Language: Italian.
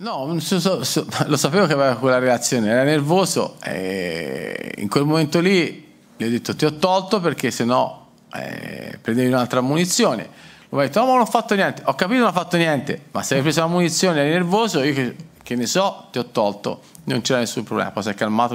No, so, so, lo sapevo che aveva quella reazione, era nervoso e in quel momento lì gli ho detto ti ho tolto perché se no eh, prendevi un'altra munizione. Lui mi ha detto no ma non ho fatto niente, ho capito non ho fatto niente, ma se hai preso la munizione eri nervoso, io che, che ne so ti ho tolto, non c'era nessun problema, poi si è calmato.